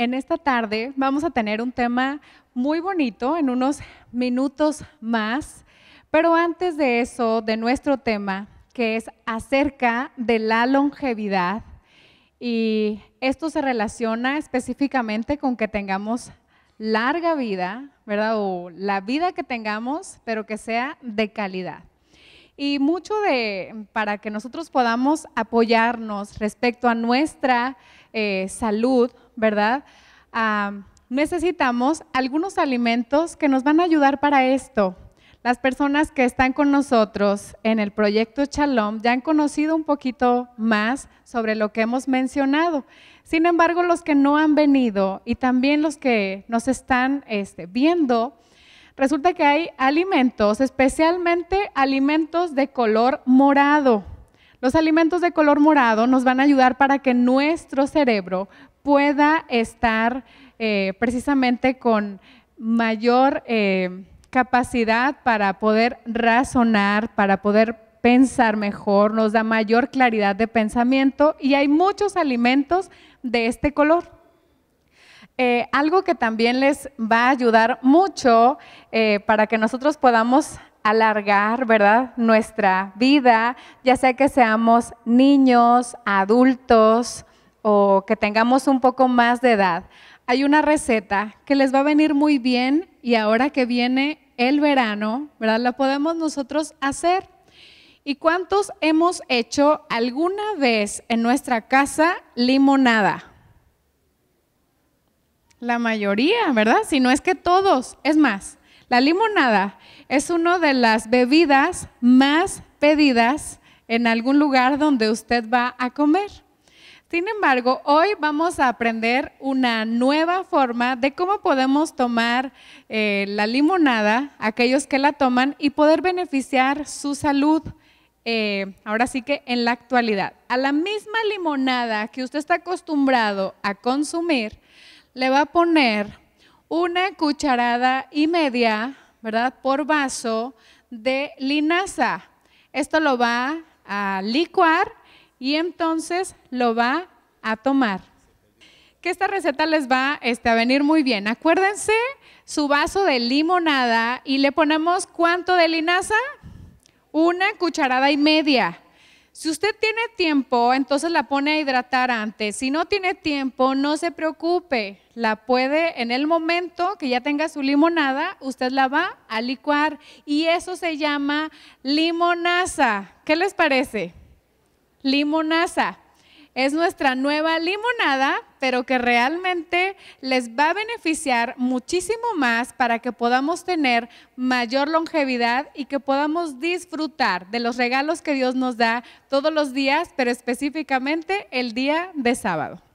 En esta tarde vamos a tener un tema muy bonito en unos minutos más, pero antes de eso, de nuestro tema, que es acerca de la longevidad, y esto se relaciona específicamente con que tengamos larga vida, ¿verdad? O la vida que tengamos, pero que sea de calidad. Y mucho de, para que nosotros podamos apoyarnos respecto a nuestra eh, salud, ¿verdad? Ah, necesitamos algunos alimentos que nos van a ayudar para esto. Las personas que están con nosotros en el proyecto Shalom ya han conocido un poquito más sobre lo que hemos mencionado. Sin embargo, los que no han venido y también los que nos están este, viendo, Resulta que hay alimentos, especialmente alimentos de color morado. Los alimentos de color morado nos van a ayudar para que nuestro cerebro pueda estar eh, precisamente con mayor eh, capacidad para poder razonar, para poder pensar mejor, nos da mayor claridad de pensamiento y hay muchos alimentos de este color. Eh, algo que también les va a ayudar mucho eh, para que nosotros podamos alargar, ¿verdad? Nuestra vida, ya sea que seamos niños, adultos o que tengamos un poco más de edad. Hay una receta que les va a venir muy bien y ahora que viene el verano, ¿verdad? La podemos nosotros hacer. ¿Y cuántos hemos hecho alguna vez en nuestra casa limonada? La mayoría, ¿verdad? Si no es que todos. Es más, la limonada es una de las bebidas más pedidas en algún lugar donde usted va a comer. Sin embargo, hoy vamos a aprender una nueva forma de cómo podemos tomar eh, la limonada, aquellos que la toman, y poder beneficiar su salud. Eh, ahora sí que en la actualidad, a la misma limonada que usted está acostumbrado a consumir, le va a poner una cucharada y media, ¿verdad? Por vaso de linaza. Esto lo va a licuar y entonces lo va a tomar. Que esta receta les va este, a venir muy bien. Acuérdense su vaso de limonada y le ponemos cuánto de linaza? Una cucharada y media. Si usted tiene tiempo, entonces la pone a hidratar antes. Si no tiene tiempo, no se preocupe. La puede, en el momento que ya tenga su limonada, usted la va a licuar. Y eso se llama limonaza. ¿Qué les parece? Limonaza. Es nuestra nueva limonada, pero que realmente les va a beneficiar muchísimo más para que podamos tener mayor longevidad y que podamos disfrutar de los regalos que Dios nos da todos los días, pero específicamente el día de sábado.